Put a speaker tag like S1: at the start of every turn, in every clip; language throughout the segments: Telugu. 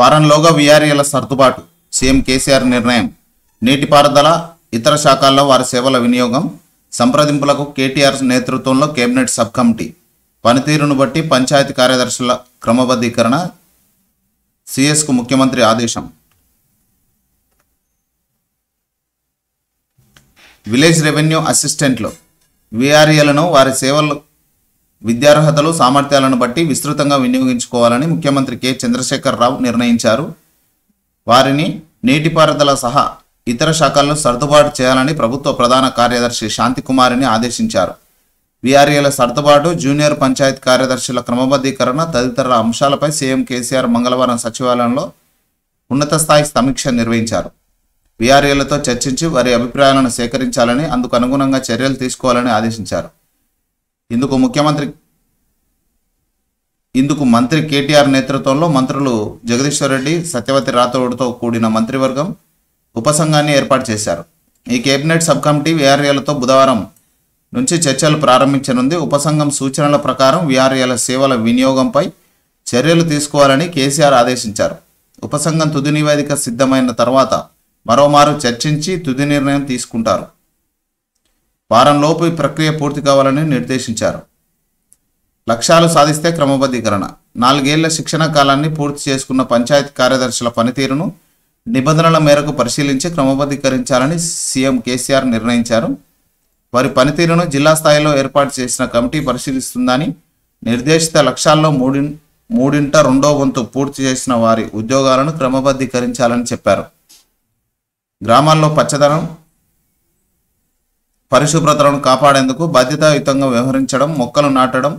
S1: వారంలోగా విఆర్ఏల సర్దుబాటు సీఎం కేసీఆర్ నిర్ణయం నీటిపారుదల ఇతర శాఖల్లో వారి సేవల వినియోగం సంప్రదింపులకు కేటీఆర్ నేతృత్వంలో కేబినెట్ సబ్ కమిటీ పనితీరును బట్టి పంచాయతీ కార్యదర్శుల క్రమబద్ధీకరణ సిఎస్కు ముఖ్యమంత్రి ఆదేశం విలేజ్ రెవెన్యూ అసిస్టెంట్లు విఆర్ఏలను వారి సేవలు విద్యార్హతలు సామర్థ్యాలను బట్టి విస్తృతంగా వినియోగించుకోవాలని ముఖ్యమంత్రి కె చంద్రశేఖర్ రావు నిర్ణయించారు వారిని నీటిపారుదల సహా ఇతర శాఖలను సర్దుబాటు చేయాలని ప్రభుత్వ ప్రధాన కార్యదర్శి శాంతికుమారిని ఆదేశించారు విఆర్ఏల సర్దుబాటు జూనియర్ పంచాయత్ కార్యదర్శుల క్రమబద్ధీకరణ తదితర అంశాలపై సీఎం కేసీఆర్ మంగళవారం సచివాలయంలో ఉన్నత స్థాయి సమీక్ష నిర్వహించారు విఆర్ఏలతో చర్చించి వారి అభిప్రాయాలను సేకరించాలని అందుకు అనుగుణంగా చర్యలు తీసుకోవాలని ఆదేశించారు ఇందుకు ముఖ్యమంత్రి ఇందుకు మంత్రి కేటీఆర్ నేతృత్వంలో మంత్రులు జగదీశ్వర్ రెడ్డి సత్యవతి రాథోడ్తో కూడిన మంత్రివర్గం ఉపసంఘాన్ని ఏర్పాటు చేశారు ఈ కేబినెట్ సబ్ కమిటీ విఆర్ఏలతో బుధవారం నుంచి చర్చలు ప్రారంభించనుంది ఉపసంఘం సూచనల ప్రకారం విఆర్ఏల సేవల వినియోగంపై చర్యలు తీసుకోవాలని కేసీఆర్ ఆదేశించారు ఉపసంఘం తుది నివేదిక సిద్ధమైన తర్వాత మరోమారు చర్చించి తుది నిర్ణయం తీసుకుంటారు వారంలోపు ఈ ప్రక్రియ పూర్తి కావాలని నిర్దేశించారు లక్ష్యాలు సాధిస్తే క్రమబద్ధీకరణ నాలుగేళ్ల శిక్షణ కాలాన్ని పూర్తి చేసుకున్న పంచాయతీ కార్యదర్శుల పనితీరును నిబంధనల మేరకు పరిశీలించి క్రమబద్ధీకరించాలని సీఎం కేసీఆర్ నిర్ణయించారు వారి పనితీరును జిల్లా స్థాయిలో ఏర్పాటు చేసిన కమిటీ పరిశీలిస్తుందని నిర్దేశిత లక్ష్యాల్లో మూడి మూడింట రెండో వంతు పూర్తి చేసిన వారి ఉద్యోగాలను క్రమబద్ధీకరించాలని చెప్పారు గ్రామాల్లో పచ్చదనం పరిశుభ్రతలను కాపాడేందుకు బాధ్యతాయుతంగా వ్యవహరించడం మొక్కలు నాటడం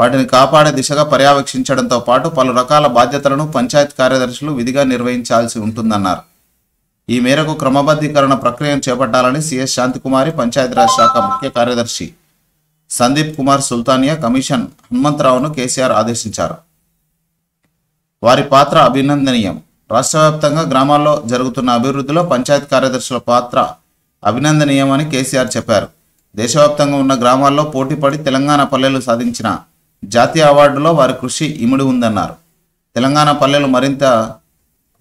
S1: వాటిని కాపాడే దిశగా పర్యవేక్షించడంతో పాటు పలు రకాల బాధ్యతలను పంచాయత్ కార్యదర్శులు విధిగా నిర్వహించాల్సి ఉంటుందన్నారు ఈ మేరకు క్రమబద్ధీకరణ ప్రక్రియను చేపట్టాలని సిఎస్ శాంతికుమారి పంచాయతీరాజ్ శాఖ ముఖ్య కార్యదర్శి సందీప్ కుమార్ సుల్తానియా కమిషన్ హనుమంతరావును కేసీఆర్ ఆదేశించారు వారి పాత్ర అభినందనీయం రాష్ట్రవ్యాప్తంగా గ్రామాల్లో జరుగుతున్న అభివృద్ధిలో పంచాయత్ కార్యదర్శుల పాత్ర అభినందనీయమని కేసీఆర్ చెప్పారు దేశవ్యాప్తంగా ఉన్న గ్రామాల్లో పోటీపడి తెలంగాణ పల్లెలు సాధించిన జాతీయ అవార్డులో వారి కృషి ఇమిడి ఉందన్నారు తెలంగాణ పల్లెలు మరింత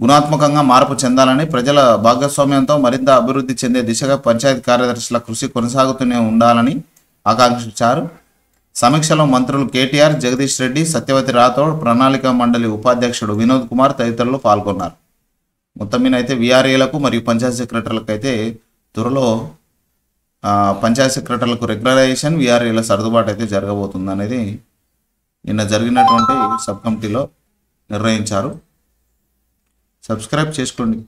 S1: గుణాత్మకంగా మార్పు చెందాలని ప్రజల భాగస్వామ్యంతో మరింత అభివృద్ధి చెందే దిశగా పంచాయతీ కార్యదర్శుల కృషి కొనసాగుతూనే ఉండాలని ఆకాంక్షించారు సమీక్షలో మంత్రులు కేటీఆర్ జగదీష్ రెడ్డి సత్యవతి రాథోడ్ ప్రణాళిక మండలి ఉపాధ్యక్షుడు వినోద్ కుమార్ తదితరులు పాల్గొన్నారు మొత్తం మీద అయితే విఆర్ఏలకు మరియు పంచాయతీ సెక్రటరీలకు అయితే త్వరలో పంచాయతీ సెక్రటరీలకు రెగ్యులరైజేషన్ విఆర్ఏల సర్దుబాటు అయితే జరగబోతుంది అనేది నిన్న జరిగినటువంటి సబ్ కమిటీలో నిర్ణయించారు సబ్స్క్రైబ్ చేసుకోండి